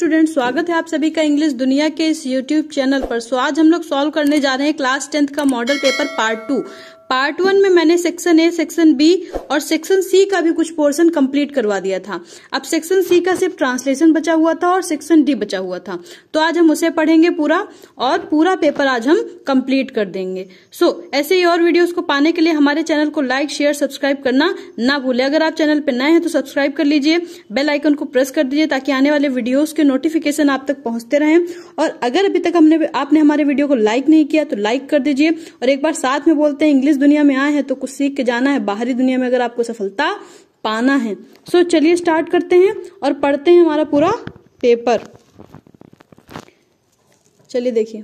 Student स्वागत है आप सभी का इंग्लिश दुनिया के इस यूट्यूब चैनल पर सो आज हम लोग सॉल्व करने जा रहे हैं क्लास टेंथ का model paper part two part one में मैंने सेक्शन ए सेक्शन बी और सेक्शन सी का भी कुछ पोर्शन कंप्लीट करवा दिया था अब सेक्शन सी का सिर्फ ट्रांसलेशन बचा हुआ था और सेक्शन डी बचा हुआ था तो आज हम उसे पढ़ेंगे पूरा और पूरा पेपर आज हम कंप्लीट कर देंगे सो so, ऐसे ही और वीडियोस को पाने के लिए हमारे चैनल को लाइक शेयर सब्सक्राइब करना ना भूले अगर आप चैनल पर नए हैं तो सब्सक्राइब कर लीजिए बेल आइकन को प्रेस कर दीजिए ताकि आने वाले वीडियोज के नोटिफिकेशन आप तक पहुंचते रहे और अगर अभी तक हमने आपने हमारे वीडियो को लाइक नहीं किया तो लाइक कर दीजिए और एक बार साथ में बोलते हैं इंग्लिश दुनिया में आए हैं तो कुछ सीख के जाना है बाहरी दुनिया में अगर आपको सफलता पाना है सो so, चलिए स्टार्ट करते हैं और पढ़ते हैं हमारा पूरा पेपर चलिए देखिए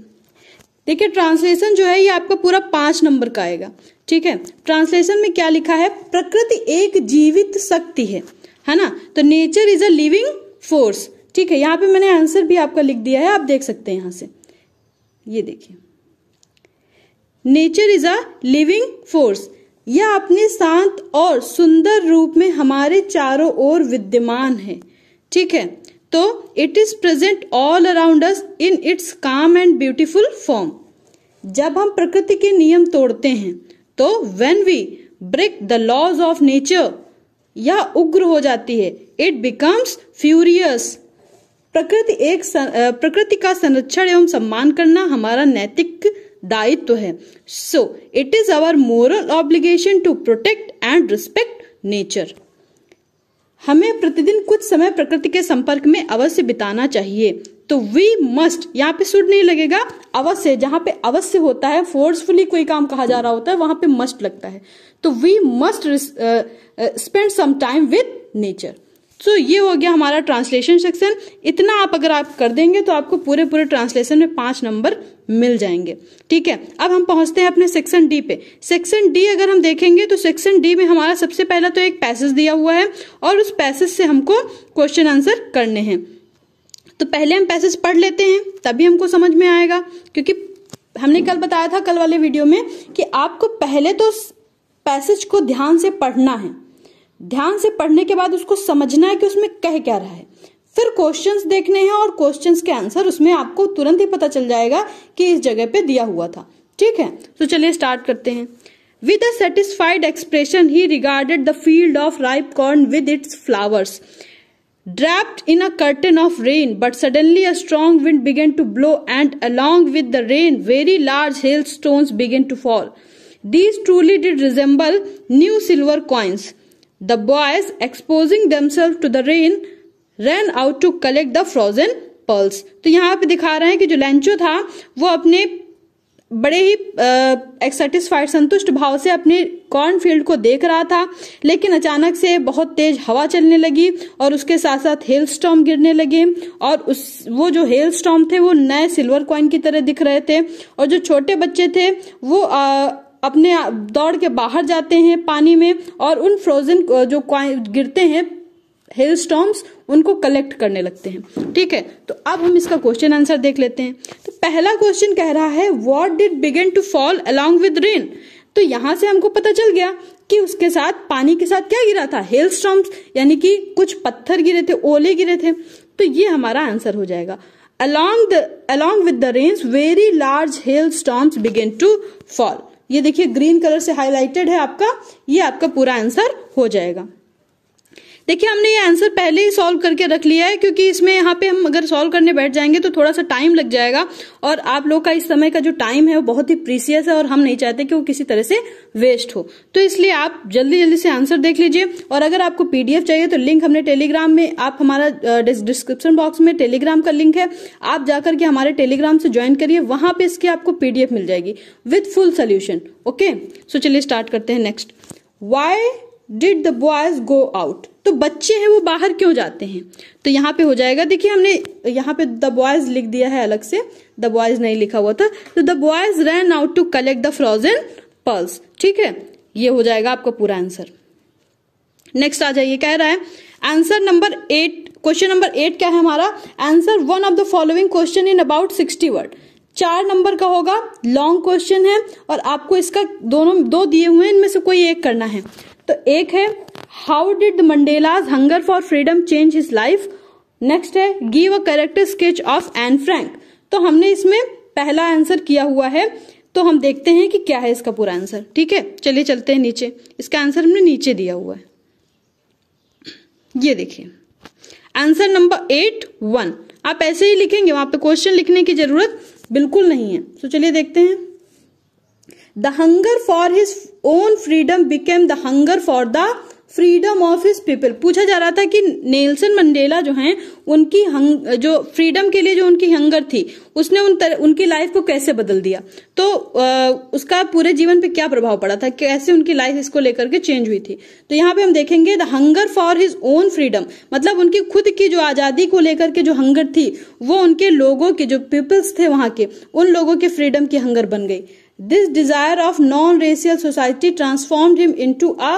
देखिए ट्रांसलेशन जो है ये आपका पूरा पांच नंबर का आएगा ठीक है ट्रांसलेशन में क्या लिखा है प्रकृति एक जीवित शक्ति है है ना तो nature is a living force ठीक है यहाँ पे मैंने आंसर भी आपका लिख दिया है आप देख सकते हैं यहां से ये देखिए nature is a living force यह अपने शांत और सुंदर रूप में हमारे चारों ओर विद्यमान है ठीक है तो it is present all around us in its calm and beautiful form जब हम प्रकृति के नियम तोड़ते हैं तो when we break the laws of nature यह उग्र हो जाती है इट बिकम्स फ्यूरियस प्रकृति एक सं, प्रकृति का संरक्षण एवं सम्मान करना हमारा नैतिक दायित्व है so it is our moral obligation to protect and respect nature हमें प्रतिदिन कुछ समय प्रकृति के संपर्क में अवश्य बिताना चाहिए तो वी मस्ट यहाँ पे सुड नहीं लगेगा अवश्य जहां पे अवश्य होता है फोर्सफुली कोई काम कहा जा रहा होता है वहां पे मस्ट लगता है तो we must spend some time with nature so so, ये हो गया हमारा ट्रांसलेशन सेक्शन इतना आप अगर आप कर देंगे तो आपको पूरे पूरे ट्रांसलेशन में पांच नंबर मिल जाएंगे ठीक है अब हम पहुंचते हैं अपने सेक्शन डी पे सेक्शन डी अगर हम देखेंगे तो सेक्शन डी में हमारा सबसे पहला तो एक पैसेज दिया हुआ है और उस पैसेज से हमको क्वेश्चन आंसर करने हैं तो पहले हम पैसेज पढ़ लेते हैं तभी हमको समझ में आएगा क्योंकि हमने कल बताया था कल वाले वीडियो में कि आपको पहले तो पैसेज को ध्यान से पढ़ना है ध्यान से पढ़ने के बाद उसको समझना है कि उसमें कह क्या रहा है फिर क्वेश्चंस देखने हैं और क्वेश्चंस के आंसर उसमें आपको तुरंत ही पता चल जाएगा कि इस जगह पे दिया हुआ था ठीक है तो चलिए स्टार्ट करते हैं with a satisfied expression he regarded the field of ripe corn with its flowers Wrapped in a curtain of rain, but suddenly a strong wind began to blow, and along with the rain, very large hailstones began to fall. These truly did resemble new silver coins. The boys, exposing themselves to the rain, ran out to collect the frozen pearls. तो यहाँ पे दिखा रहे हैं कि जो लैंचो था वो अपने बड़े ही एक सेटिस्फाइड संतुष्ट भाव से अपने कॉर्नफील्ड को देख रहा था लेकिन अचानक से बहुत तेज हवा चलने लगी और उसके साथ साथ हेल स्टॉम गिरने लगे और उस वो जो हेल स्टॉम थे वो नए सिल्वर कॉइन की तरह दिख रहे थे और जो छोटे बच्चे थे वो आ, अपने दौड़ के बाहर जाते हैं पानी में और उन फ्रोजन जो गिरते हैं हेल स्टॉम्स उनको कलेक्ट करने लगते हैं ठीक है तो अब हम इसका क्वेश्चन आंसर देख लेते हैं तो पहला क्वेश्चन कह रहा है what did begin to fall along with rain तो यहाँ से हमको पता चल गया कि उसके साथ पानी के साथ क्या गिरा था हेल स्टॉम्स यानी कि कुछ पत्थर गिरे थे ओले गिरे थे तो ये हमारा आंसर हो जाएगा the along with the rains very large hail storms begin to fall ये देखिए ग्रीन कलर से हाईलाइटेड है आपका ये आपका पूरा आंसर हो जाएगा देखिए हमने ये आंसर पहले ही सॉल्व करके रख लिया है क्योंकि इसमें यहाँ पे हम अगर सॉल्व करने बैठ जाएंगे तो थोड़ा सा टाइम लग जाएगा और आप लोग का इस समय का जो टाइम है वो बहुत ही प्रीसियस है और हम नहीं चाहते कि वो किसी तरह से वेस्ट हो तो इसलिए आप जल्दी जल्दी से आंसर देख लीजिए और अगर आपको पीडीएफ चाहिए तो लिंक हमने टेलीग्राम में आप हमारा डिस्क्रिप्शन बॉक्स में टेलीग्राम का लिंक है आप जाकर के हमारे टेलीग्राम से ज्वाइन करिए वहां पर इसकी आपको पीडीएफ मिल जाएगी with full solution okay so चलिए स्टार्ट करते हैं next why did the boys go out तो बच्चे हैं वो बाहर क्यों जाते हैं तो यहाँ पे हो जाएगा देखिए हमने यहाँ पे द बॉयज लिख दिया है अलग से द बॉयज नहीं लिखा हुआ था तो the boys run out to collect the frozen pearls ठीक है ये हो जाएगा आपका पूरा आंसर नेक्स्ट आ जाइए कह रहा है answer number eight question number eight क्या है हमारा answer one of the following question in about sixty word चार नंबर का होगा लॉन्ग क्वेश्चन है और आपको इसका दोनों दो दिए हुए हैं इनमें से कोई एक करना है तो एक है how did Mandela's hunger for freedom change his life next है give a character sketch of Anne Frank तो हमने इसमें पहला आंसर किया हुआ है तो हम देखते हैं कि क्या है इसका पूरा आंसर ठीक है चलिए चलते हैं नीचे इसका आंसर हमने नीचे दिया हुआ है ये देखिए आंसर नंबर एट वन आप ऐसे ही लिखेंगे वहां पे क्वेश्चन लिखने की जरूरत बिल्कुल नहीं है तो चलिए देखते हैं the hunger for his own freedom became the hunger for the freedom of his people पूछा जा रहा था कि नेल्सन मंडेला जो हैं उनकी हंग जो फ्रीडम के लिए जो उनकी हंगर थी उसने उन तर, उनकी लाइफ को कैसे बदल दिया तो आ, उसका पूरे जीवन पे क्या प्रभाव पड़ा था कैसे उनकी लाइफ इसको लेकर के चेंज हुई थी तो यहाँ पे हम देखेंगे the hunger for his own freedom मतलब उनकी खुद की जो आजादी को लेकर के जो हंगर थी वो उनके लोगों के जो पीपल्स थे वहां के उन लोगों के फ्रीडम की हंगर बन गई this desire of non racial society transform him into a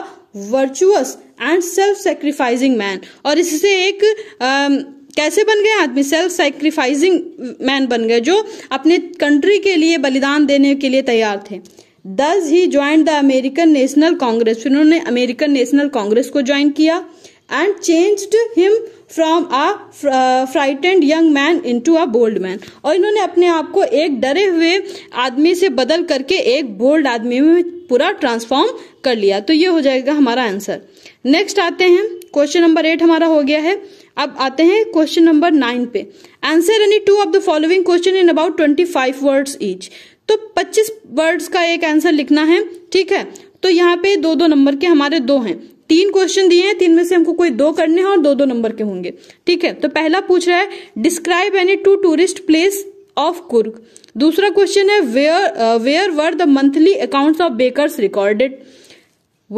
virtuous and self sacrificing man और इससे एक आ, कैसे बन गए आदमी सेल्फ सेक्रीफाइजिंग मैन बन गए जो अपने कंट्री के लिए बलिदान देने के लिए तैयार थे thus he join the American National Congress फिर उन्होंने अमेरिकन नेशनल कांग्रेस को ज्वाइन किया and changed him from a uh, frightened young man into a bold man और इन्होंने अपने आप को एक डरे हुए आदमी से बदल करके एक बोल्ड आदमी में पूरा ट्रांसफॉर्म कर लिया तो ये हो जाएगा हमारा आंसर नेक्स्ट आते हैं क्वेश्चन नंबर एट हमारा हो गया है अब आते हैं क्वेश्चन नंबर नाइन पे answer any two of the following question in about twenty five words each तो पच्चीस वर्ड्स का एक आंसर लिखना है ठीक है तो यहाँ पे दो दो नंबर के हमारे दो हैं तीन क्वेश्चन दिए हैं तीन में से हमको कोई दो करने हैं और दो दो नंबर के होंगे ठीक है तो पहला पूछ रहा है describe any two tourist place of Coorg दूसरा क्वेश्चन है where where were the monthly accounts of bakers recorded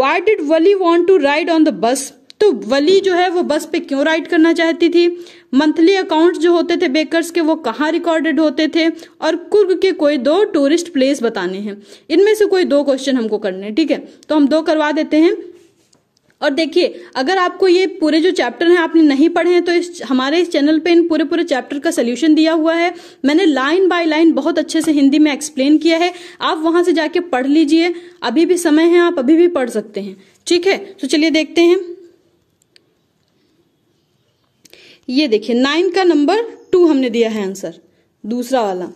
why did Valli want to ride on the bus तो वली जो है वो बस पे क्यों राइड करना चाहती थी मंथली अकाउंट जो होते थे बेकर्स के वो कहाँ रिकॉर्डेड होते थे और कुर्ग के कोई दो टूरिस्ट प्लेस बताने हैं इनमें से कोई दो क्वेश्चन हमको करने हैं ठीक है तो हम दो करवा देते हैं और देखिए अगर आपको ये पूरे जो चैप्टर हैं आपने नहीं पढ़े हैं तो इस हमारे इस चैनल पे इन पूरे पूरे चैप्टर का सोल्यूशन दिया हुआ है मैंने लाइन बाय लाइन बहुत अच्छे से हिंदी में एक्सप्लेन किया है आप वहां से जाके पढ़ लीजिए अभी भी समय है आप अभी भी पढ़ सकते हैं ठीक है तो चलिए देखते हैं ये देखिए नाइन का नंबर टू हमने दिया है आंसर दूसरा वाला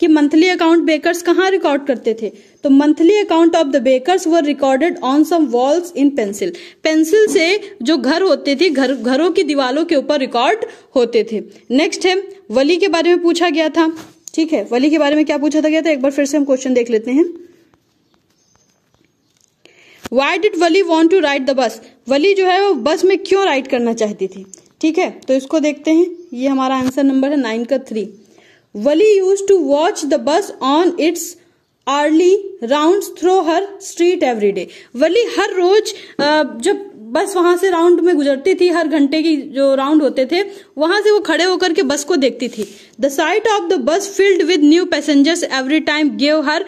कि मंथली अकाउंट बेकर्स कहाँ रिकॉर्ड करते थे तो monthly account of the bakers were recorded on some walls in pencil pencil से जो घर होते थे घर घरों की दीवारों के ऊपर रिकॉर्ड होते थे नेक्स्ट है वली के बारे में पूछा गया था ठीक है वली के बारे में क्या पूछा था गया था एक बार फिर से हम क्वेश्चन देख लेते हैं why did Valli want to ride the bus Valli जो है वो बस में क्यों राइड करना चाहती थी ठीक है तो इसको देखते हैं ये हमारा आंसर नंबर है नाइन का three Valli use to watch the bus on its early round through her street every day Valli हर रोज जब बस वहां से राउंड में गुजरती थी हर घंटे की जो राउंड होते थे वहां से वो खड़े होकर के बस को देखती थी the sight of the bus filled with new passengers every time gave her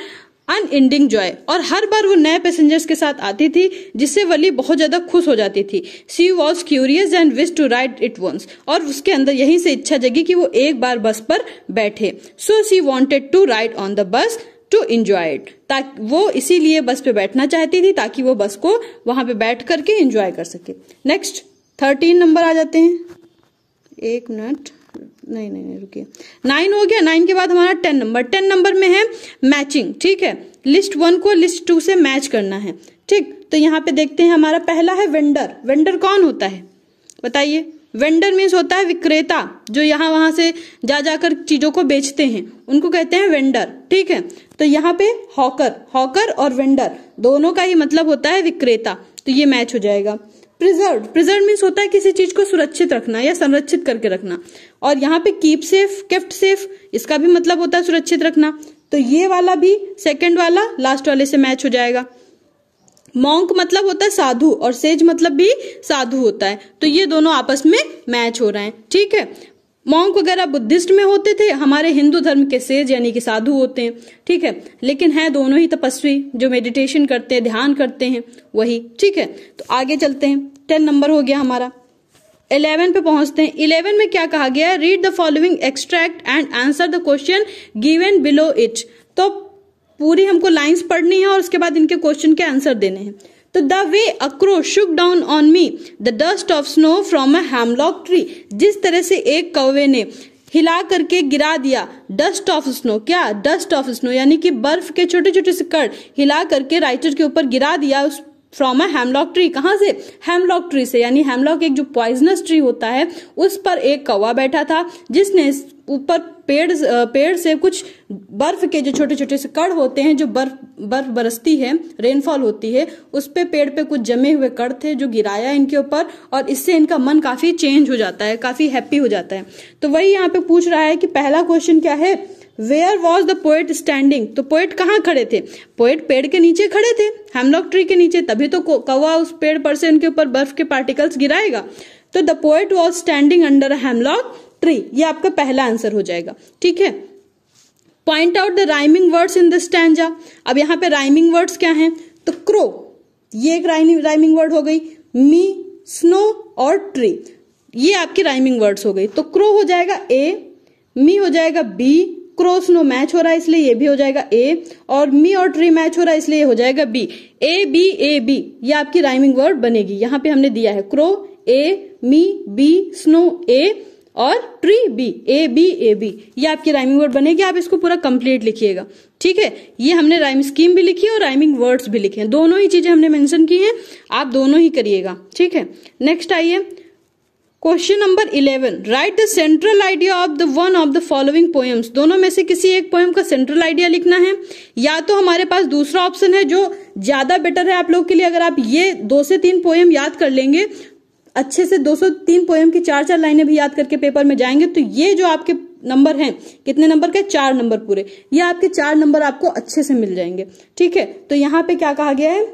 unending joy और हर बार वो नए पैसेंजर्स के साथ आती थी जिससे वली बहुत ज्यादा खुश हो जाती थी she was curious and wish to ride it once और उसके अंदर यहीं से इच्छा जगी कि वो एक बार बस पर बैठे so she wanted to ride on the bus to enjoy it ताकि वो इसीलिए बस पे बैठना चाहती थी ताकि वो बस को वहां पे बैठ करके इंजॉय कर सके नेक्स्ट थर्टीन नंबर आ जाते हैं एक मिनट नहीं नहीं नहीं रुकिए नाइन हो गया नाइन के बाद हमारा टेन नंबर टेन नंबर में है मैचिंग ठीक है लिस्ट वन को लिस्ट टू से मैच करना है ठीक तो यहाँ पे देखते हैं हमारा पहला है वेंडर वेंडर कौन होता है बताइए वेंडर मीन्स होता है विक्रेता जो यहाँ वहां से जा जाकर चीज़ों को बेचते हैं उनको कहते हैं वेंडर ठीक है तो यहाँ पे हॉकर हॉकर और वेंडर दोनों का ही मतलब होता है विक्रेता तो ये मैच हो जाएगा प्रिजर्व प्रिजर्व मीन्स होता है किसी चीज को सुरक्षित रखना या संरक्षित करके रखना और यहाँ पे कीप सेफ केफ्ट सेफ इसका भी मतलब होता है सुरक्षित रखना तो ये वाला भी सेकेंड वाला लास्ट वाले से मैच हो जाएगा मॉन्क मतलब होता है साधु और सेज मतलब भी साधु होता है तो ये दोनों आपस में मैच हो रहे हैं ठीक है मॉन्क वगैरह बुद्धिस्ट में होते थे हमारे हिंदू धर्म के सेज यानी कि साधु होते हैं ठीक है लेकिन है दोनों ही तपस्वी जो मेडिटेशन करते हैं ध्यान करते हैं वही ठीक है तो आगे चलते हैं टेन नंबर हो गया हमारा इलेवन पे पहुंचते हैं इलेवन में क्या कहा गया है read the following extract and answer the question given below it तो पूरी हमको लाइंस पढ़नी है और उसके बाद इनके क्वेश्चन के आंसर देने हैं तो the way a crow shook down on me the dust of snow from a hemlock tree जिस तरह से एक कौवे ने हिला करके गिरा दिया डस्ट ऑफ स्नो क्या डस्ट ऑफ स्नो यानी कि बर्फ के छोटे छोटे सिकड़ हिला करके राइटर के ऊपर गिरा दिया उस फ्रॉम अ हेमलॉक ट्री कहाँ से हेमलॉक ट्री से यानी हेमलॉक एक जो पॉइजनस ट्री होता है उस पर एक कौवा बैठा था जिसने ऊपर पेड़ पेड़ से कुछ बर्फ के जो छोटे छोटे से कड़ होते हैं जो बर्फ बर्फ बरसती है रेनफॉल होती है उस पे पेड़ पे कुछ जमे हुए कड़ थे जो गिराया इनके ऊपर और इससे इनका मन काफी चेंज हो जाता है काफी हैप्पी हो जाता है तो वही यहाँ पे पूछ रहा है कि पहला क्वेश्चन क्या है where was the poet standing तो पोएट कहाँ खड़े थे पोएट पेड़ के नीचे खड़े थे हेमलॉक ट्री के नीचे तभी तो कौवा उस पेड़ पर से उनके ऊपर बर्फ के पार्टिकल्स गिराएगा तो the poet was standing under hemlock tree ये आपका पहला आंसर हो जाएगा ठीक है point out the rhyming words in the stanza अब यहाँ पे राइमिंग वर्ड्स क्या हैं तो क्रो ये एक राइमिंग वर्ड हो गई मी स्नो और ट्री ये आपकी राइमिंग वर्ड्स हो गई तो क्रो हो जाएगा ए मी हो जाएगा बी क्रो स्नो मैच हो रहा है इसलिए ये भी हो जाएगा ए और मी और ट्री मैच हो रहा है इसलिए हो जाएगा B A B A B ये आपकी राइमिंग वर्ड बनेगी यहाँ पे हमने दिया है crow A me B snow A और tree B A B A B ये आपकी राइमिंग वर्ड बनेगी आप इसको पूरा कंप्लीट लिखिएगा ठीक है ये हमने राइम स्कीम भी लिखी है और राइमिंग वर्ड्स भी लिखे हैं दोनों ही चीजें हमने मेंशन की हैं आप दोनों ही करिएगा ठीक है नेक्स्ट आइए question number eleven write the central idea of the one of the following poems दोनों में से किसी एक पोएम का सेंट्रल आइडिया लिखना है या तो हमारे पास दूसरा ऑप्शन है जो ज्यादा बेटर है आप लोग के लिए अगर आप ये दो से तीन पोएम याद कर लेंगे अच्छे से 203 पोएम की चार चार लाइनें भी याद करके पेपर में जाएंगे तो ये जो आपके नंबर हैं कितने नंबर के चार नंबर पूरे ये आपके चार नंबर आपको अच्छे से मिल जाएंगे ठीक है तो यहाँ पे क्या कहा गया है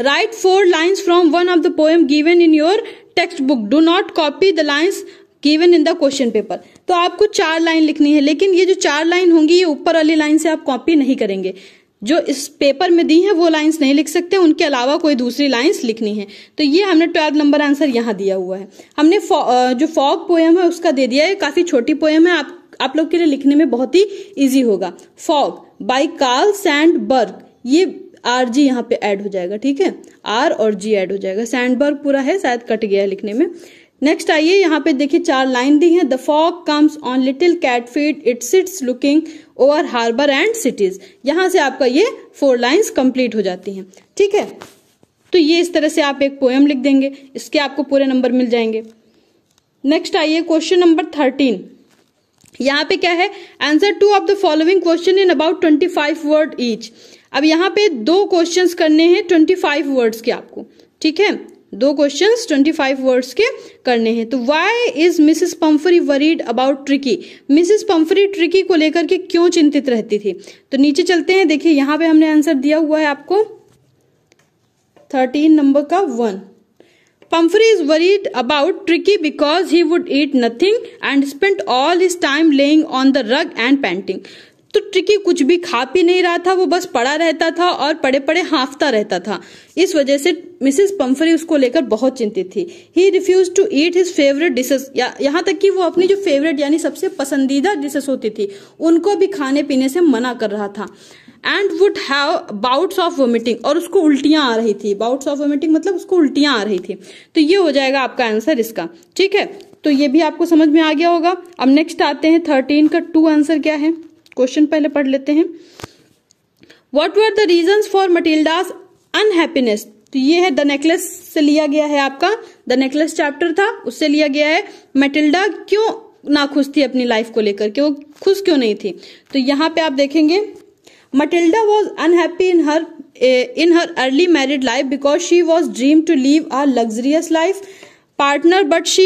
write four lines from one of the poem given in your text book do not copy the lines given in the question paper तो आपको चार लाइन लिखनी है लेकिन ये जो चार लाइन होंगी ये ऊपर वाली लाइन से आप कॉपी नहीं करेंगे जो इस पेपर में दी है वो लाइंस नहीं लिख सकते उनके अलावा कोई दूसरी लाइंस लिखनी है तो ये हमने ट्वेल्थ नंबर आंसर यहाँ दिया हुआ है हमने फौ, जो फॉग पोएम है उसका दे दिया है काफ़ी छोटी पोएम है आप आप लोग के लिए लिखने में बहुत ही इजी होगा Fog by Carl Sandburg ये आर जी यहाँ पे ऐड हो जाएगा ठीक है आर और जी ऐड हो जाएगा सैंड पूरा है शायद कट गया है लिखने में नेक्स्ट आइए यहाँ पे देखिए चार लाइन दी है the fog comes on little cat feet it sits looking over harbour and cities यहां से आपका ये फोर लाइन्स कंप्लीट हो जाती हैं ठीक है तो ये इस तरह से आप एक पोएम लिख देंगे इसके आपको पूरे नंबर मिल जाएंगे नेक्स्ट आइए क्वेश्चन नंबर थर्टीन यहाँ पे क्या है answer two of the following question in about twenty five word each अब यहाँ पे दो क्वेश्चंस करने हैं ट्वेंटी फाइव वर्ड्स के आपको ठीक है दो क्वेश्चन ट्वेंटी फाइव वर्ड्स के करने हैं तो why is Mrs Pumphrey worried about Tricki Mrs Pumphrey Tricki को लेकर के क्यों चिंतित रहती थी तो नीचे चलते हैं देखिए यहां पे हमने आंसर दिया हुआ है आपको थर्टीन नंबर का one Pumphrey is worried about Tricky because he would eat nothing and spent all his time laying on the rug and panting. तो ट्रिकी कुछ भी खा पी नहीं रहा था वो बस पड़ा रहता था और पड़े पड़े हाँफता रहता था इस वजह से मिसेस पम्फरी उसको लेकर बहुत चिंतित थी he refuse to eat his favourite dishes यहाँ तक कि वो अपनी जो फेवरेट यानी सबसे पसंदीदा डिशेस होती थी उनको भी खाने पीने से मना कर रहा था and would have bouts of vomiting और उसको उल्टियां आ रही थी बाउट्स ऑफ वोमिटिंग मतलब उसको उल्टियां आ रही थी तो ये हो जाएगा आपका आंसर इसका ठीक है तो ये भी आपको समझ में आ गया होगा अब नेक्स्ट आते हैं थर्टीन का टू आंसर क्या है क्वेश्चन पहले पढ़ लेते हैं what were the reason for Matilda's unhappiness तो ये है द नेकलेस से लिया गया है आपका द नेकलेस चैप्टर था उससे लिया गया है मेटिल्डा क्यों ना खुश थी अपनी लाइफ को लेकर के वो खुश क्यों नहीं थी तो यहाँ पे आप देखेंगे Matilda was unhappy in her in her early married life because she was dream to live our luxurious life partner but she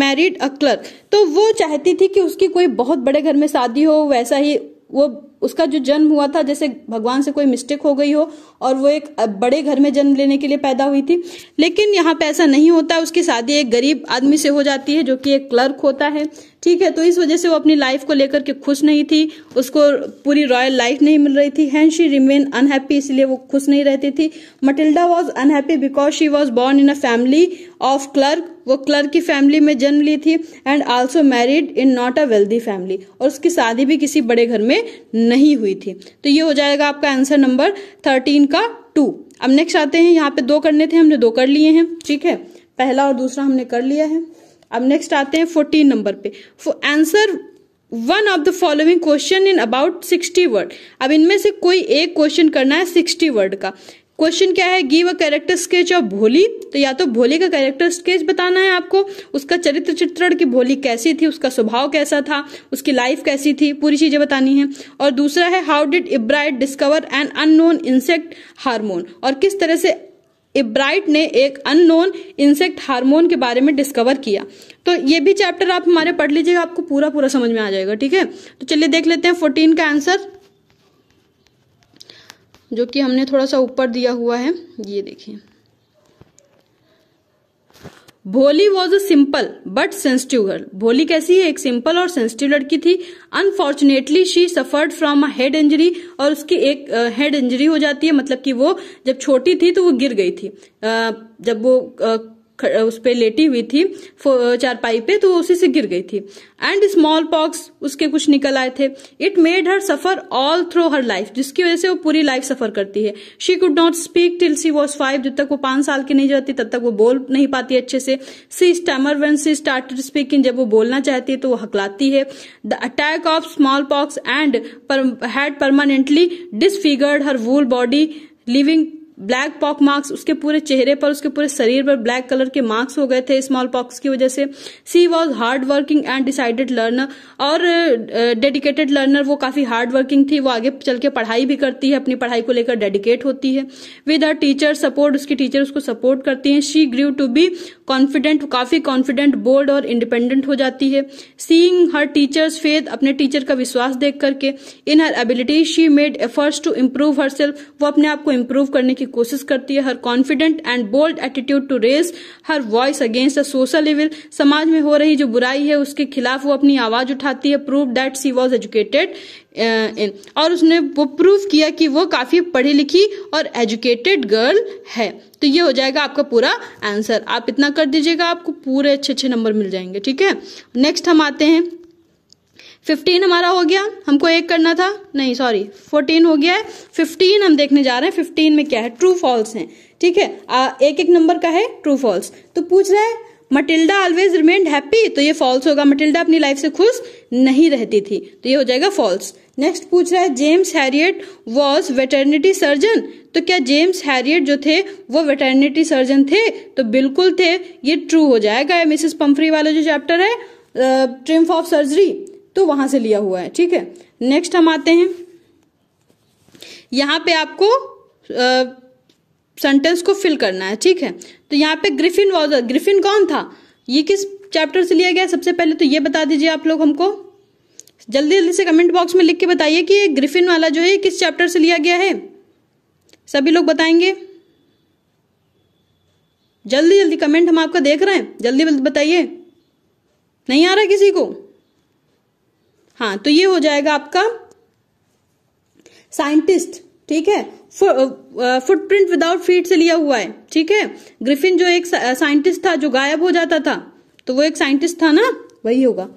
married a clerk तो वो चाहती थी कि उसकी कोई बहुत बड़े घर में शादी हो वैसा ही वो उसका जो जन्म हुआ था जैसे भगवान से कोई मिस्टेक हो गई हो और वो एक बड़े घर में जन्म लेने के लिए पैदा हुई थी लेकिन यहाँ पे ऐसा नहीं होता उसकी शादी एक गरीब आदमी से हो जाती है जो कि एक क्लर्क होता है ठीक है तो इस वजह से वो अपनी लाइफ को लेकर के खुश नहीं थी उसको पूरी रॉयल लाइफ नहीं मिल रही थी हैंड शी रिमेन अनहैप्पी इसलिए वो खुश नहीं रहती थी Matilda was unhappy because she was born in a family of clerk वो क्लर्क की फैमिली में जन्म ली थी and also married in not a wealthy family और उसकी शादी भी किसी बड़े घर में नहीं हुई थी तो ये हो जाएगा आपका आंसर नंबर थर्टीन का टू अब नेक्स्ट आते हैं यहाँ पे दो करने थे हमने दो कर लिए हैं ठीक है पहला और दूसरा हमने कर लिया है अब नेक्स्ट आते हैं फोर्टीन नंबर पे answer one of the following question in about sixty word अब इनमें से कोई एक क्वेश्चन करना है सिक्सटी वर्ड का क्वेश्चन क्या है give a character sketch of Bholi तो या तो भोली का कैरेक्टर स्केच बताना है आपको उसका चरित्र चित्रण की भोली कैसी थी उसका स्वभाव कैसा था उसकी लाइफ कैसी थी पूरी चीजें बतानी है और दूसरा है how did Ebright discover an unknown insect hormone और किस तरह से इब्राइट ने एक अननोन इंसेक्ट हार्मोन के बारे में डिस्कवर किया तो ये भी चैप्टर आप हमारे पढ़ लीजिएगा आपको पूरा पूरा समझ में आ जाएगा ठीक है तो चलिए देख लेते हैं फोर्टीन का आंसर जो कि हमने थोड़ा सा ऊपर दिया हुआ है ये देखिए Bholi was a simple but sensitive girl Bholi कैसी है एक सिंपल और सेंसिटिव लड़की थी unfortunately she suffered from a head injury और उसकी एक हेड uh, इंजरी हो जाती है मतलब कि वो जब छोटी थी तो वो गिर गई थी uh, जब वो uh, उस पर लेटी हुई थी पाई पे तो उसी से गिर गई थी एंड स्मॉल पॉक्स उसके कुछ निकल आए थे it made her suffer all through her life जिसकी वजह से वो पूरी लाइफ सफर करती है she could not speak till she was five जब तक वो पांच साल की नहीं जाती तब तक वो बोल नहीं पाती अच्छे से she stammer when she start speaking जब वो बोलना चाहती है तो वो हकलाती है the attack of smallpox and had permanently disfigured her whole body leaving black pock marks उसके पूरे चेहरे पर उसके पूरे शरीर पर ब्लैक कलर के मार्क्स हो गए थे स्मॉल पॉक्स की वजह से she was hard working and decided learner और डेडिकेटेड uh, लर्नर वो काफी हार्ड वर्किंग थी वो आगे चल के पढ़ाई भी करती है अपनी पढ़ाई को लेकर डेडिकेट होती है विद हर टीचर सपोर्ट उसकी टीचर उसको सपोर्ट करती है she grew to be confident काफी कॉन्फिडेंट बोल्ड और इंडिपेंडेंट हो जाती है सीइंग हर टीचर्स फेथ अपने टीचर का विश्वास देख करके in her ability she made efforts to improve her वो अपने आप को इम्प्रूव करने की की कोशिश करती है her confident and bold attitude to raise her voice against the social evil समाज में हो रही जो बुराई है उसके खिलाफ वो अपनी आवाज उठाती है prove that she was educated in और उसने वो प्रूव किया कि वो काफी पढ़ी लिखी और एजुकेटेड गर्ल है तो ये हो जाएगा आपका पूरा आंसर आप इतना कर दीजिएगा आपको पूरे अच्छे अच्छे नंबर मिल जाएंगे ठीक है नेक्स्ट हम आते हैं फिफ्टीन हमारा हो गया हमको एक करना था नहीं सॉरी फोर्टीन हो गया है फिफ्टीन हम देखने जा रहे हैं फिफ्टीन में क्या है ट्रू फॉल्स है ठीक है एक एक नंबर का है ट्रू फॉल्स तो पूछ रहा है मटिल्डा ऑलवेज रिमेन्ड हैप्पी तो ये फॉल्स होगा मटिल्डा अपनी लाइफ से खुश नहीं रहती थी तो ये हो जाएगा फॉल्स नेक्स्ट पूछ रहा है James Herriot was veterinary surgeon तो क्या जेम्स हैरियट जो थे वो वेटर्निटी सर्जन थे तो बिल्कुल थे ये ट्रू हो जाएगा मिसेस पंफरी वाला जो चैप्टर है ट्रिम्फ ऑफ सर्जरी तो वहां से लिया हुआ है ठीक है नेक्स्ट हम आते हैं यहां पे आपको सेंटेंस को फिल करना है ठीक है तो यहाँ पे ग्रिफिन वॉज ग्रिफिन कौन था ये किस चैप्टर से लिया गया सबसे पहले तो ये बता दीजिए आप लोग हमको जल्दी जल्दी से कमेंट बॉक्स में लिख के बताइए कि ये ग्रिफिन वाला जो है किस चैप्टर से लिया गया है सभी लोग बताएंगे जल्दी जल्दी कमेंट हम आपका देख रहे हैं जल्दी जल्दी बताइए नहीं आ रहा किसी को हाँ तो ये हो जाएगा आपका साइंटिस्ट ठीक है फुटप्रिंट विदाउट फीट से लिया हुआ है ठीक है ग्रिफिन जो एक साइंटिस्ट था जो गायब हो जाता था तो वो एक साइंटिस्ट था ना वही होगा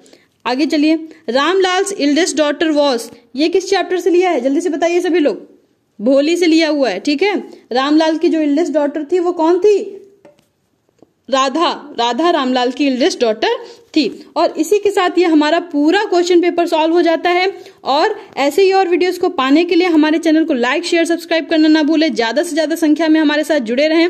आगे चलिए रामलाल इल्डेस्ट डॉटर वॉस ये किस चैप्टर से लिया है जल्दी से बताइए सभी लोग भोली से लिया हुआ है ठीक है रामलाल की जो इल्डेस्ट डॉटर थी वो कौन थी राधा राधा रामलाल की इल्डेस्ट डॉटर थी और इसी के साथ ये हमारा पूरा क्वेश्चन पेपर सॉल्व हो जाता है और ऐसे ही और वीडियोस को पाने के लिए हमारे चैनल को लाइक शेयर सब्सक्राइब करना ना भूले ज़्यादा से ज़्यादा संख्या में हमारे साथ जुड़े रहें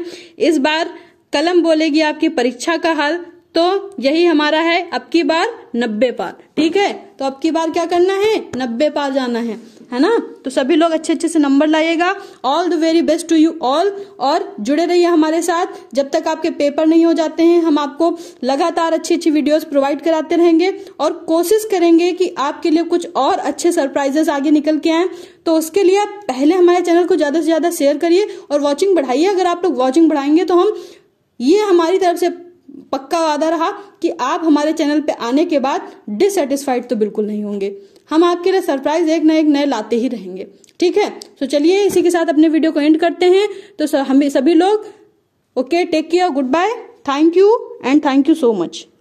इस बार कलम बोलेगी आपकी परीक्षा का हाल तो यही हमारा है अब की बार नब्बे पार ठीक है तो अब की बार क्या करना है नब्बे पार जाना है है ना तो सभी लोग अच्छे अच्छे से नंबर लाइएगा all the very best to you all और जुड़े रहिए हमारे साथ जब तक आपके पेपर नहीं हो जाते हैं हम आपको लगातार अच्छी अच्छी वीडियोस प्रोवाइड कराते रहेंगे और कोशिश करेंगे कि आपके लिए कुछ और अच्छे सरप्राइजेस आगे निकल के आए तो उसके लिए आप पहले हमारे चैनल को ज़्यादा से ज़्यादा शेयर करिए और वॉचिंग बढ़ाइए अगर आप लोग वॉचिंग बढ़ाएंगे तो हम ये हमारी तरफ से पक्का वादा रहा कि आप हमारे चैनल पे आने के बाद डिससेटिस्फाइड तो बिल्कुल नहीं होंगे हम आपके लिए सरप्राइज एक ना एक नए लाते ही रहेंगे ठीक है तो चलिए इसी के साथ अपने वीडियो को एंड करते हैं तो हम सभी लोग okay take care goodbye thank you and thank you so much